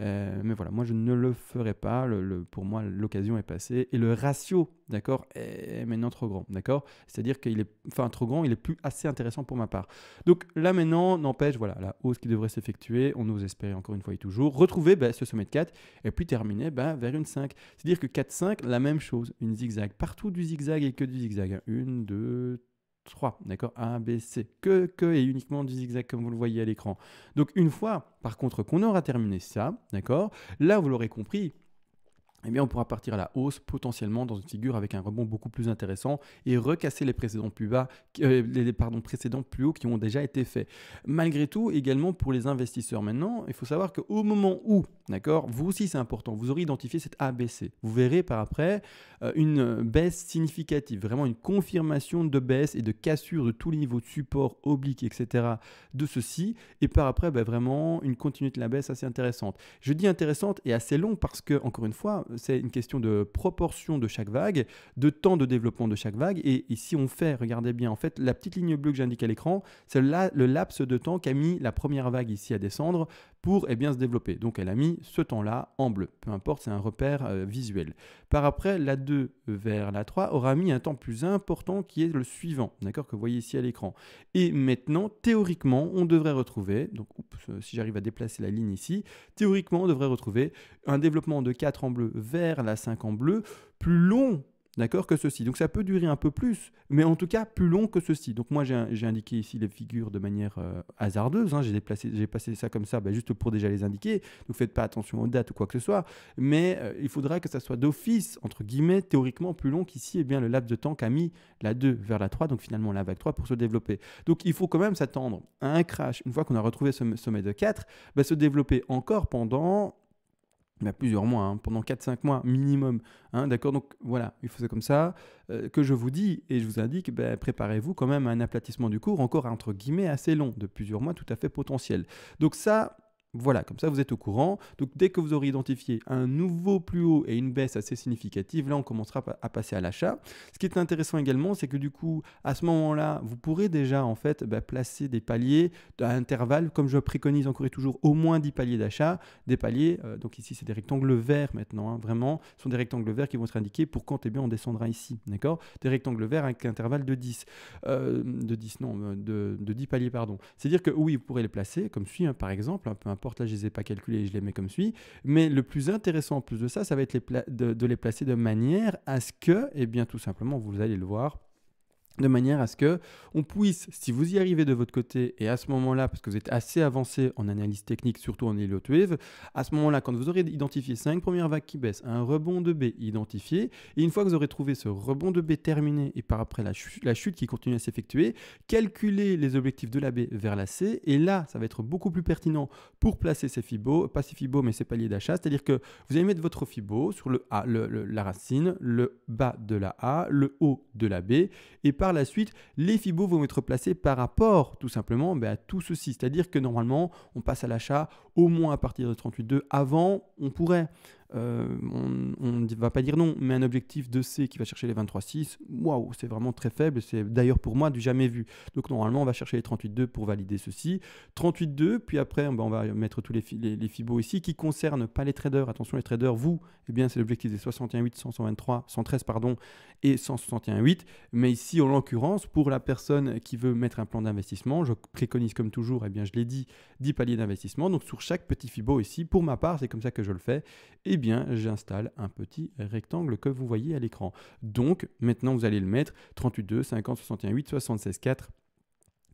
A: Euh, mais voilà, moi je ne le ferai pas. Le, pour moi, l'occasion est passée. Et le ratio, d'accord, est maintenant trop grand, d'accord C'est-à-dire qu'il est, enfin, trop grand, il est plus assez intéressant pour ma part. Donc là maintenant, n'empêche, voilà, la hausse qui devrait s'effectuer, on nous espérer encore une fois et toujours, retrouver ben ce sommet de 4 et puis terminer ben vers une 5. C'est-à-dire que 4-5, la même chose, une zigzag, partout du zigzag et que du zigzag. 1, 2, 3 3, d'accord A, B, C, que, que et uniquement du zigzag comme vous le voyez à l'écran. Donc une fois, par contre, qu'on aura terminé ça, d'accord Là, vous l'aurez compris, eh bien, on pourra partir à la hausse potentiellement dans une figure avec un rebond beaucoup plus intéressant et recasser les précédents plus bas, euh, les précédents plus hauts qui ont déjà été faits. Malgré tout, également pour les investisseurs maintenant, il faut savoir qu'au moment où, d'accord, vous aussi c'est important, vous aurez identifié cette ABC. Vous verrez par après euh, une baisse significative, vraiment une confirmation de baisse et de cassure de tous les niveaux de support, obliques, etc. de ceci. Et par après, bah, vraiment une continuité de la baisse assez intéressante. Je dis intéressante et assez longue parce que, encore une fois, c'est une question de proportion de chaque vague, de temps de développement de chaque vague. Et, ici si on fait, regardez bien, en fait, la petite ligne bleue que j'indique à l'écran, c'est le laps de temps qu'a mis la première vague ici à descendre pour eh bien, se développer. Donc elle a mis ce temps-là en bleu. Peu importe, c'est un repère euh, visuel. Par après, la 2 vers la 3 aura mis un temps plus important qui est le suivant, d'accord, que vous voyez ici à l'écran. Et maintenant, théoriquement, on devrait retrouver, donc euh, si j'arrive à déplacer la ligne ici, théoriquement, on devrait retrouver un développement de 4 en bleu vers la 5 en bleu, plus long d'accord, que ceci. Donc ça peut durer un peu plus, mais en tout cas plus long que ceci. Donc moi j'ai indiqué ici les figures de manière euh, hasardeuse, hein. j'ai passé ça comme ça ben, juste pour déjà les indiquer, ne faites pas attention aux dates ou quoi que ce soit, mais euh, il faudra que ça soit d'office, entre guillemets, théoriquement plus long qu'ici, et eh bien le laps de temps qu'a mis la 2 vers la 3, donc finalement la vague 3 pour se développer. Donc il faut quand même s'attendre à un crash, une fois qu'on a retrouvé ce sommet de 4, se développer encore pendant bah, plusieurs mois, hein, pendant 4-5 mois minimum. Hein, d'accord Donc voilà, il faut comme ça. Euh, que je vous dis et je vous indique, bah, préparez-vous quand même à un aplatissement du cours, encore entre guillemets assez long, de plusieurs mois tout à fait potentiel. Donc ça, voilà, comme ça vous êtes au courant. Donc dès que vous aurez identifié un nouveau plus haut et une baisse assez significative, là on commencera à passer à l'achat. Ce qui est intéressant également, c'est que du coup, à ce moment-là, vous pourrez déjà en fait bah, placer des paliers à intervalles, comme je préconise encore et toujours, au moins 10 paliers d'achat. Des paliers, euh, donc ici c'est des rectangles verts maintenant, hein, vraiment, ce sont des rectangles verts qui vont être indiqués pour quand eh bien, on descendra ici, d'accord Des rectangles verts avec intervalle de 10, euh, de 10, non, euh, de, 10 paliers, pardon. C'est-à-dire que oui, vous pourrez les placer comme suit, hein, par exemple, un hein, peu importe là je ne les ai pas calculés, je les mets comme suit. Mais le plus intéressant en plus de ça, ça va être de, les placer de manière à ce que, et eh bien tout simplement, vous allez le voir, de manière à ce que on puisse, si vous y arrivez de votre côté, et à ce moment-là, parce que vous êtes assez avancé en analyse technique, surtout en Elliott Wave, à ce moment-là, quand vous aurez identifié 5 premières vagues qui baissent, un rebond de B identifié, et une fois que vous aurez trouvé ce rebond de B terminé, et par après la, chute qui continue à s'effectuer, calculer les objectifs de la B vers la C, et là, ça va être beaucoup plus pertinent pour placer ces fibos, pas ces FIBO, mais ces paliers d'achat, c'est-à-dire que vous allez mettre votre FIBO sur le A, la racine, le bas de la A, le haut de la B, et par par la suite, les FIBO vont être placés par rapport tout simplement ben, à tout ceci. C'est-à-dire que normalement, on passe à l'achat au moins à partir de 38,2. Avant, on pourrait. Euh, on ne va pas dire non, mais un objectif de c qui va chercher les 23,6, waouh, c'est vraiment très faible, c'est d'ailleurs pour moi du jamais vu. Donc normalement, on va chercher les 38,2 pour valider ceci. 38,2, puis après, ben, on va mettre tous les, les, ici, qui concernent pas les traders. Attention, les traders, vous, eh bien, c'est l'objectif des 61,8, 123, 113, pardon, et 161,8. Mais ici, en l'occurrence, pour la personne qui veut mettre un plan d'investissement, je préconise comme toujours, eh bien, je l'ai dit, 10 paliers d'investissement. Donc sur chaque petit FIBO ici, pour ma part, c'est comme ça que je le fais. Et eh bien j'installe un petit rectangle que vous voyez à l'écran. Donc maintenant vous allez le mettre 2, 50, 61, 8, 76, 4,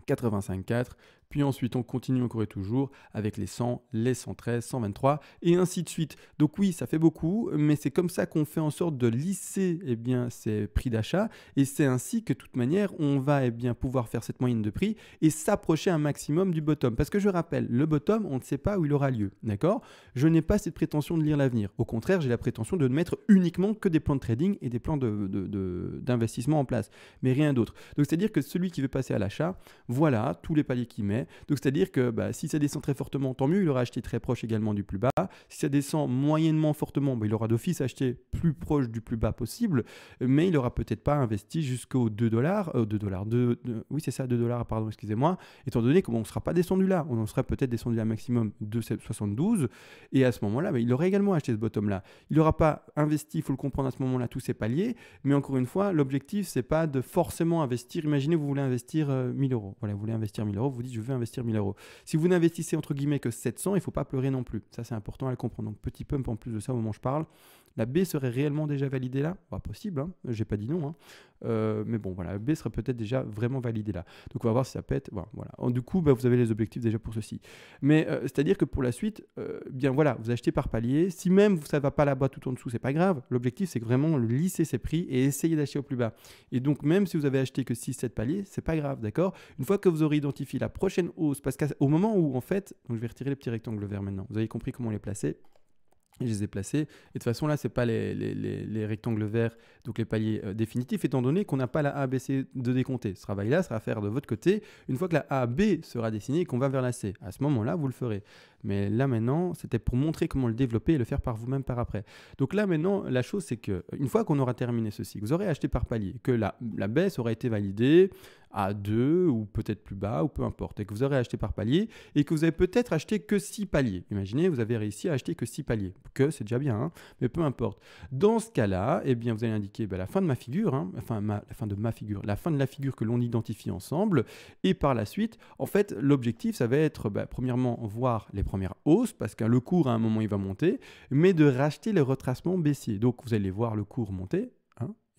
A: 85, 4, puis ensuite, on continue encore et toujours avec les 100, les 113, 123 et ainsi de suite. Donc oui, ça fait beaucoup, mais c'est comme ça qu'on fait en sorte de lisser eh bien, ces prix d'achat. Et c'est ainsi que, de toute manière, on va eh bien, pouvoir faire cette moyenne de prix et s'approcher un maximum du bottom. Parce que je rappelle, le bottom, on ne sait pas où il aura lieu. D'accord Je n'ai pas cette prétention de lire l'avenir. Au contraire, j'ai la prétention de ne mettre uniquement que des plans de trading et des plans d'investissement en place, mais rien d'autre. Donc c'est-à-dire que celui qui veut passer à l'achat, voilà tous les paliers qu'il met donc c'est-à-dire que bah, si ça descend très fortement, tant mieux, il aura acheté très proche également du plus bas. Si ça descend moyennement fortement, bah, il aura d'office acheté plus proche du plus bas possible, mais il aura peut-être pas investi jusqu'aux 2 dollars, 2 euh, dollars, 2, oui c'est ça, 2 dollars, pardon, excusez-moi, étant donné qu'on ne sera pas descendu là, on en serait peut-être descendu à un maximum de 72, et à ce moment-là, bah, il aurait également acheté ce bottom-là. Il n'aura pas investi, il faut le comprendre à ce moment-là, tous ces paliers, mais encore une fois, l'objectif, c'est pas de forcément investir, imaginez vous voulez investir 1000 euh, euros, voilà, vous voulez investir 1000 euros, vous dites je veux investir 1000 euros. Si vous n'investissez entre guillemets que 700, il faut pas pleurer non plus. Ça, c'est important à le comprendre. Donc, petit pump en plus de ça au moment où je parle. La B serait réellement déjà validée là pas bah, Possible, je hein. j'ai pas dit non. Hein. Euh, mais bon, voilà, la B serait peut-être déjà vraiment validée là. Donc on va voir si ça pète. être. voilà. du coup, bah, vous avez les objectifs déjà pour ceci. Mais euh, c'est-à-dire que pour la suite, euh, bien voilà, vous achetez par palier. Si même ça ne va pas là-bas tout en dessous, c'est pas grave. L'objectif, c'est vraiment lisser ces prix et essayer d'acheter au plus bas. Et donc, même si vous avez acheté que 6-7 paliers, c'est pas grave, d'accord Une fois que vous aurez identifié la prochaine hausse, parce qu'au moment où, en fait, je vais retirer les petits rectangles verts maintenant, vous avez compris comment les placer je les ai placés. Et de toute façon, là, ce n'est pas les, rectangles verts, donc les paliers euh, définitifs, étant donné qu'on n'a pas la A, B, C de décompter. Ce travail-là sera à faire de votre côté. Une fois que la A, B sera dessinée et qu'on va vers la C, à ce moment-là, vous le ferez. Mais là, maintenant, c'était pour montrer comment le développer et le faire par vous-même par après. Donc là, maintenant, la chose, c'est que euh, une fois qu'on aura terminé ceci, que vous aurez acheté par palier, que la, la baisse aura été validée, à 2 ou peut-être plus bas ou peu importe, et que vous aurez acheté par palier, et que vous avez peut-être acheté que 6 paliers. Imaginez, vous avez réussi à acheter que 6 paliers, que c'est déjà bien, hein, mais peu importe. Dans ce cas-là, eh bien, vous allez indiquer bah, la fin de ma figure, hein, enfin la fin de ma figure, la fin de la figure que l'on identifie ensemble, et par la suite, en fait, l'objectif, ça va être bah, premièrement voir les premières hausses, parce que le cours à un moment il va monter, mais de racheter les retracements baissiers. Donc vous allez voir le cours monter,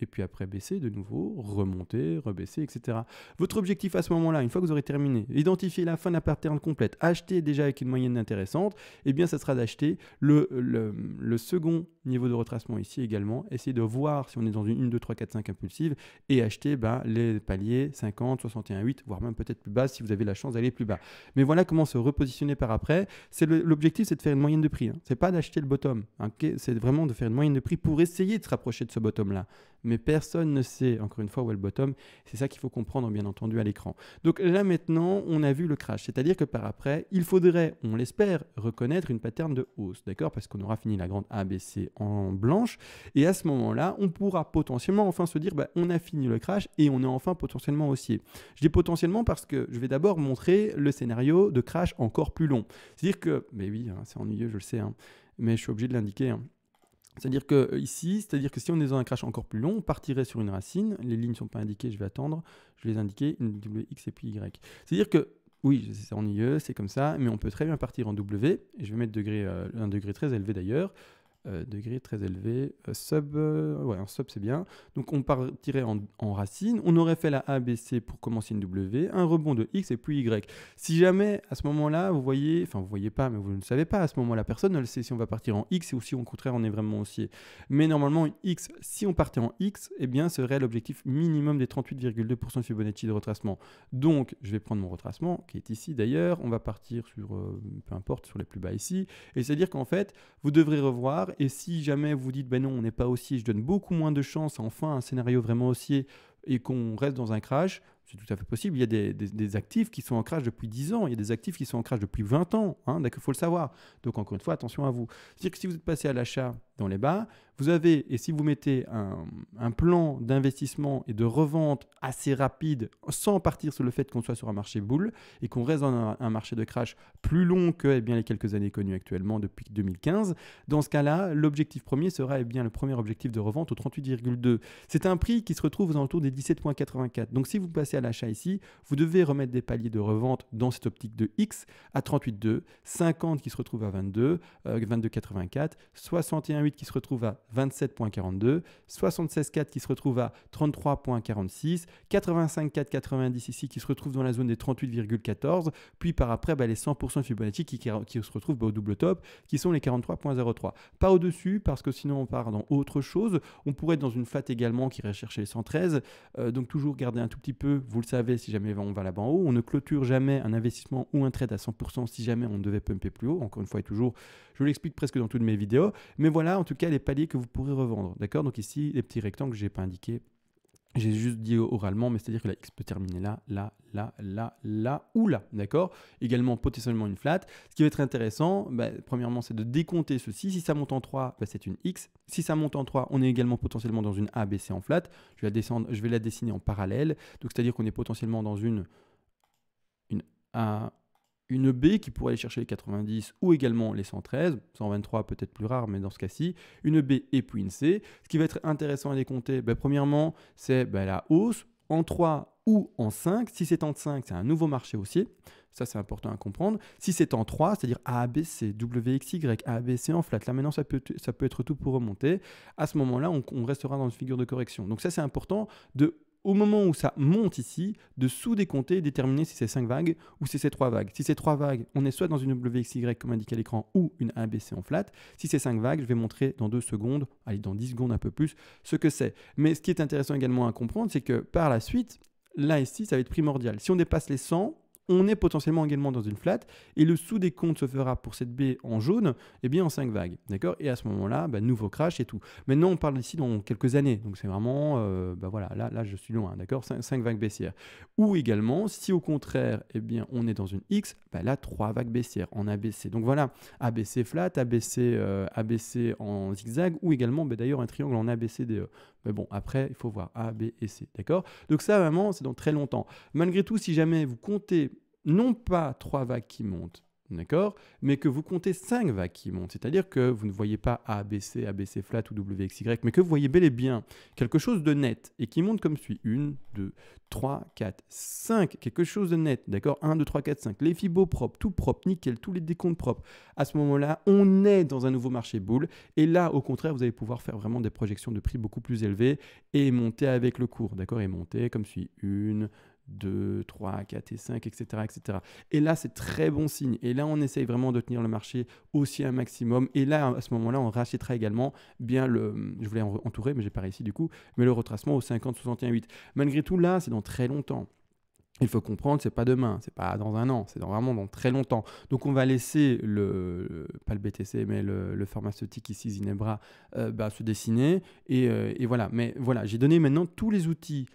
A: et puis après baisser de nouveau, remonter, rebaisser, etc. Votre objectif à ce moment-là, une fois que vous aurez terminé, identifier la fin de la pattern complète, acheter déjà avec une moyenne intéressante, et eh bien ça sera d'acheter le, le, second niveau de retracement ici également, essayer de voir si on est dans une 1, 2, 3, 4, 5 impulsive, et acheter ben les paliers 50, 61, 8, voire même peut-être plus bas si vous avez la chance d'aller plus bas. Mais voilà comment se repositionner par après. C'est l'objectif, c'est de faire une moyenne de prix. Hein. C'est pas d'acheter le bottom. Hein, c'est vraiment de faire une moyenne de prix pour essayer de se rapprocher de ce bottom là mais personne ne sait, encore une fois, où est le bottom. C'est ça qu'il faut comprendre, bien entendu, à l'écran. Donc là maintenant, on a vu le crash, c'est-à-dire que par après, il faudrait, on l'espère, reconnaître une pattern de hausse, d'accord Parce qu'on aura fini la grande ABC en blanche, et à ce moment-là, on pourra potentiellement enfin se dire, bah, on a fini le crash et on est enfin potentiellement haussier. Je dis potentiellement parce que je vais d'abord montrer le scénario de crash encore plus long. C'est-à-dire que, mais oui, hein, c'est ennuyeux, je le sais, hein, mais je suis obligé de l'indiquer. Hein. C'est-à-dire que euh, ici, c'est-à-dire que si on est dans un crash encore plus long, on partirait sur une racine, les lignes ne sont pas indiquées, je vais attendre, je vais les indiquer, une x et puis y. C'est-à-dire que, oui, c'est ennuyeux, c'est comme ça, mais on peut très bien partir en W, et je vais mettre euh, un degré très élevé d'ailleurs, euh, degré très élevé, euh, sub, euh, ouais, en sub c'est bien. Donc on partirait en, en, racine, on aurait fait la ABC pour commencer une W, un rebond de X et puis Y. Si jamais à ce moment-là, vous voyez, enfin vous voyez pas, mais vous ne savez pas, à ce moment-là, personne ne le sait si on va partir en X ou si au contraire on est vraiment haussier. Mais normalement, X, si on partait en X, eh bien serait l'objectif minimum des 38,2% de Fibonacci de retracement. Donc je vais prendre mon retracement, qui est ici d'ailleurs, on va partir sur, peu importe, sur les plus bas ici, et c'est-à-dire qu'en fait, vous devrez revoir et si jamais vous dites, ben non, on n'est pas haussier, je donne beaucoup moins de chances à enfin un scénario vraiment haussier et qu'on reste dans un crash, c'est tout à fait possible. Il y a des, actifs qui sont en crash depuis 10 ans, il y a des actifs qui sont en crash depuis 20 ans, hein, qu'il faut le savoir. Donc encore une fois, attention à vous. C'est-à-dire que si vous êtes passé à l'achat dans les bas, vous avez, et si vous mettez un, plan d'investissement et de revente assez rapide, sans partir sur le fait qu'on soit sur un marché boule et qu'on reste dans un, marché de crash plus long que eh bien, les quelques années connues actuellement depuis 2015, dans ce cas-là, l'objectif premier sera eh bien, le premier objectif de revente au 38,2. C'est un prix qui se retrouve aux alentours des 17,84. Donc si vous passez à l'achat ici, vous devez remettre des paliers de revente dans cette optique de X à 38,2, 50 qui se retrouve à 22, 22,84, 61,8 qui se retrouve à 27.42, 76.4 qui se retrouve à 33.46, 85.490 ici qui se retrouve dans la zone des 38,14, puis par après bah, les 100% de Fibonacci qui, se retrouvent bah, au double top, qui sont les 43.03. Pas au-dessus, parce que sinon on part dans autre chose. On pourrait être dans une fat également qui irait les 113, euh, donc toujours garder un tout petit peu, vous le savez, si jamais on va là-bas en haut, on ne clôture jamais un investissement ou un trade à 100% si jamais on devait pumper plus haut, encore une fois et toujours, je l'explique presque dans toutes mes vidéos, mais voilà en tout cas les paliers que vous vous pourrez revendre. D'accord Donc ici, les petits rectangles que je pas indiqué. j'ai juste dit oralement, mais c'est-à-dire que la X peut terminer là, là, là, là, là ou là, d'accord Également potentiellement une flat. Ce qui va être intéressant, bah, premièrement, c'est de décompter ceci. Si ça monte en 3, bah, c'est une X. Si ça monte en 3, on est également potentiellement dans une ABC en flat. Je vais la, descendre, je vais la dessiner en parallèle. Donc c'est-à-dire qu'on est potentiellement dans une, une A, une B qui pourrait aller chercher les 90 ou également les 113, 123 peut-être plus rare, mais dans ce cas-ci, une B et puis une C. Ce qui va être intéressant à décompter, compter, ben, premièrement, c'est ben, la hausse en 3 ou en 5. Si c'est en 5, c'est un nouveau marché haussier. Ça, c'est important à comprendre. Si c'est en 3, c'est-à-dire ABC, B, C en flat, là maintenant, ça peut, être tout pour remonter. À ce moment-là, on, on restera dans une figure de correction. Donc ça, c'est important de au moment où ça monte ici, de sous-décompter et déterminer si c'est 5 vagues ou si c'est 3 vagues. Si c'est 3 vagues, on est soit dans une WXY comme indiqué à l'écran ou une ABC en flat. Si c'est 5 vagues, je vais montrer dans 2 secondes, allez dans 10 secondes un peu plus, ce que c'est. Mais ce qui est intéressant également à comprendre, c'est que par la suite, là ici, ça va être primordial. Si on dépasse les 100, on est potentiellement également dans une flat et le sous des comptes se fera pour cette B en jaune et eh bien en cinq vagues. D'accord Et à ce moment-là, bah, nouveau crash et tout. Maintenant, on parle ici dans quelques années. Donc c'est vraiment, euh, bah, voilà, là, là je suis loin, d'accord Cinq vagues baissières. Ou également, si au contraire, et eh bien on est dans une X, bah là trois vagues baissières en ABC. Donc voilà, ABC flat, ABC, euh, ABC en zigzag ou également bah, d'ailleurs un triangle en ABCDE. Mais bon, après, il faut voir A, B et C, d'accord Donc ça, vraiment, c'est dans très longtemps. Malgré tout, si jamais vous comptez non pas trois vagues qui montent, d'accord Mais que vous comptez cinq vagues qui montent, c'est-à-dire que vous ne voyez pas A, B, C, A, B, C flat ou Y, mais que vous voyez bel et bien quelque chose de net et qui monte comme suit. Une, deux, 3, 4, 5, quelque chose de net, d'accord 1, 2, 3, 4, 5, les fibos propres, tout propre, nickel, tous les décomptes propres. À ce moment-là, on est dans un nouveau marché boule et là, au contraire, vous allez pouvoir faire vraiment des projections de prix beaucoup plus élevées et monter avec le cours, d'accord Et monter comme suit. 1, 2, 3, 4 et 5, etc. etc. Et là, c'est très bon signe. Et là, on essaye vraiment de tenir le marché aussi un maximum. Et là, à ce moment-là, on rachètera également bien le. Je voulais entourer, mais j'ai pas réussi du coup. Mais le retracement au 50, 61, 8. Malgré tout, là, c'est dans très longtemps. Il faut comprendre, c'est pas demain, c'est pas dans un an, c'est vraiment dans très longtemps. Donc on va laisser le, pas le BTC, mais le, le pharmaceutique ici Zinebra euh, bah, se dessiner et, euh, et voilà. Mais voilà, j'ai donné maintenant tous les outils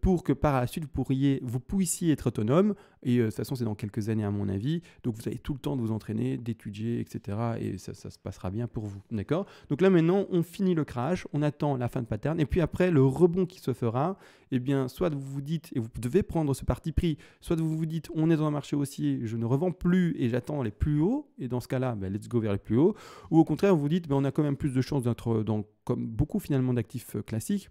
A: pour que par la suite vous, pourriez, vous puissiez être autonome. Et euh, de toute façon, c'est dans quelques années à mon avis. Donc vous avez tout le temps de vous entraîner, d'étudier, etc. Et ça, se passera bien pour vous. D'accord Donc là maintenant, on finit le crash, on attend la fin de pattern. Et puis après, le rebond qui se fera, eh bien, soit vous vous dites, et vous devez prendre ce parti pris, soit vous vous dites, on est dans un marché haussier, je ne revends plus et j'attends les plus hauts. Et dans ce cas-là, ben, let's go vers les plus hauts. Ou au contraire, vous vous dites, ben, on a quand même plus de chances d'être dans, comme beaucoup finalement d'actifs euh, classiques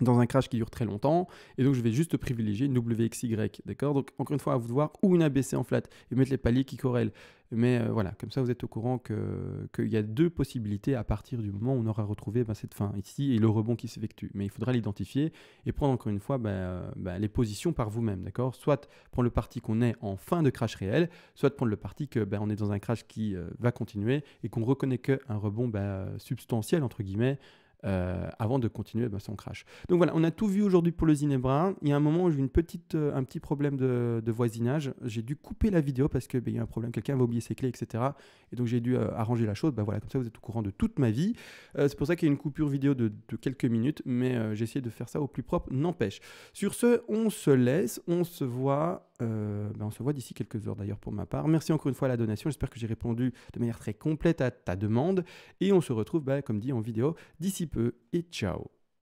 A: dans un crash qui dure très longtemps. Et donc, je vais juste privilégier une WXY. D'accord Donc, encore une fois, à vous de voir, ou une ABC en flat, et mettre les paliers qui corrèlent. Mais euh, voilà, comme ça, vous êtes au courant qu'il y a deux possibilités à partir du moment où on aura retrouvé bah, cette fin ici et le rebond qui s'effectue. Mais il faudra l'identifier et prendre encore une fois bah, bah, les positions par vous-même. D'accord Soit prendre le parti qu'on est en fin de crash réel, soit prendre le parti que on est dans un crash qui euh, va continuer et qu'on reconnaît qu'un rebond substantiel, entre guillemets, euh, avant de continuer ben, bah, son crash. Donc voilà, on a tout vu aujourd'hui pour le Zinebra. Il y a un moment où j'ai eu une petite, euh, un petit problème de, voisinage. J'ai dû couper la vidéo parce que bah, il y a un problème, quelqu'un avait oublié ses clés, etc. Et donc j'ai dû euh, arranger la chose. Ben, voilà, comme ça vous êtes au courant de toute ma vie. c'est pour ça qu'il y a une coupure vidéo de, de quelques minutes, mais j'ai essayé de faire ça au plus propre. N'empêche. Sur ce, on se laisse, on se voit euh, ben, on se voit d'ici quelques heures d'ailleurs pour ma part. Merci encore une fois à la donation. J'espère que j'ai répondu de manière très complète à ta demande. Et on se retrouve, ben, comme dit, en vidéo d'ici peu. Et ciao